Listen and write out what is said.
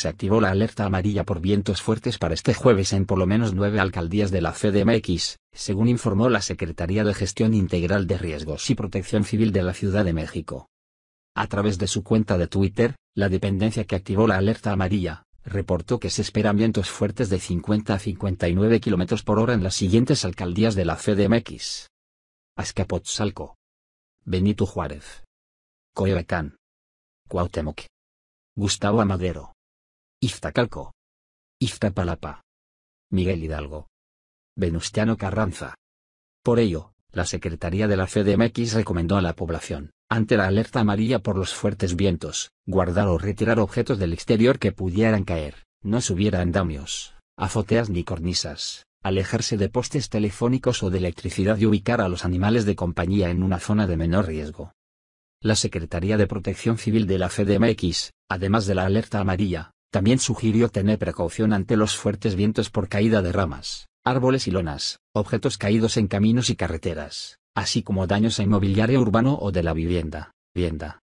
se activó la alerta amarilla por vientos fuertes para este jueves en por lo menos nueve alcaldías de la CDMX, según informó la Secretaría de Gestión Integral de Riesgos y Protección Civil de la Ciudad de México. A través de su cuenta de Twitter, la dependencia que activó la alerta amarilla, reportó que se esperan vientos fuertes de 50 a 59 km por hora en las siguientes alcaldías de la CDMX. Azcapotzalco. Benito Juárez. Coyoacán. Cuauhtémoc. Gustavo Amadero. Iztacalco. Iztapalapa. Miguel Hidalgo. Venustiano Carranza. Por ello, la Secretaría de la CDMX recomendó a la población, ante la alerta amarilla por los fuertes vientos, guardar o retirar objetos del exterior que pudieran caer, no subir a andamios, azoteas ni cornisas, alejarse de postes telefónicos o de electricidad y ubicar a los animales de compañía en una zona de menor riesgo. La Secretaría de Protección Civil de la FdmX, además de la alerta amarilla, también sugirió tener precaución ante los fuertes vientos por caída de ramas, árboles y lonas, objetos caídos en caminos y carreteras, así como daños a inmobiliario urbano o de la vivienda. vivienda.